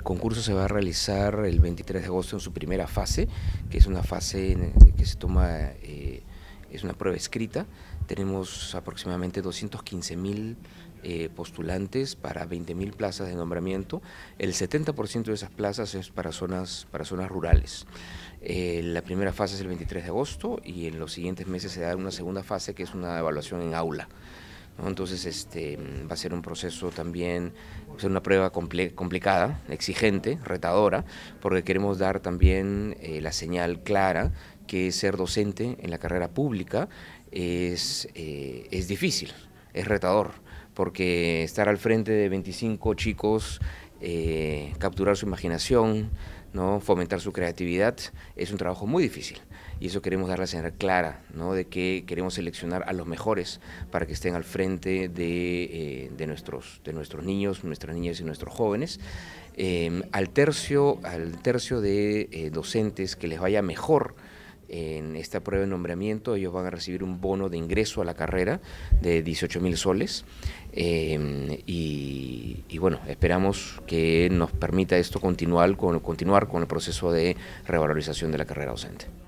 El concurso se va a realizar el 23 de agosto en su primera fase, que es una fase que se toma, eh, es una prueba escrita. Tenemos aproximadamente 215 mil eh, postulantes para 20.000 plazas de nombramiento. El 70% de esas plazas es para zonas, para zonas rurales. Eh, la primera fase es el 23 de agosto y en los siguientes meses se da una segunda fase que es una evaluación en aula. Entonces este, va a ser un proceso también, va a ser una prueba complicada, exigente, retadora, porque queremos dar también eh, la señal clara que ser docente en la carrera pública es, eh, es difícil, es retador, porque estar al frente de 25 chicos eh, capturar su imaginación, ¿no? fomentar su creatividad, es un trabajo muy difícil. Y eso queremos dar la señal clara, ¿no? de que queremos seleccionar a los mejores para que estén al frente de, eh, de nuestros, de nuestros niños, nuestras niñas y nuestros jóvenes. Em, al, tercio, al tercio de eh, docentes que les vaya mejor en esta prueba de nombramiento, ellos van a recibir un bono de ingreso a la carrera de 18 mil soles em, y, bueno, esperamos que nos permita esto continuar con, continuar con el proceso de revalorización de la carrera docente.